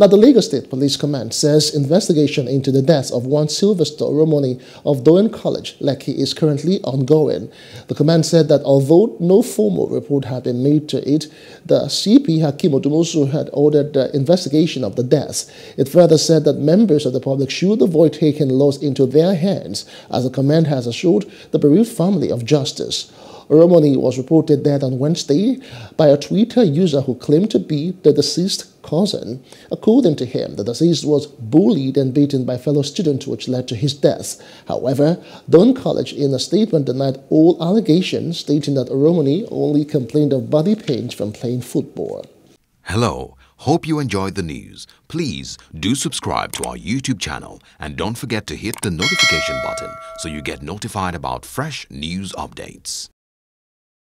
Now, the Lagos State Police Command says investigation into the death of one Sylvester Romoni of Doan College, Lekki, is currently ongoing. The command said that although no formal report had been made to it, the CP Hakim Odumusu had ordered the investigation of the death. It further said that members of the public should avoid taking laws into their hands, as the command has assured the bereaved family of justice. Romani was reported dead on Wednesday by a Twitter user who claimed to be the deceased cousin. According to him, the deceased was bullied and beaten by fellow students, which led to his death. However, Don College, in a statement, denied all allegations, stating that Romani only complained of body pains from playing football. Hello. Hope you enjoyed the news. Please do subscribe to our YouTube channel and don't forget to hit the notification button so you get notified about fresh news updates.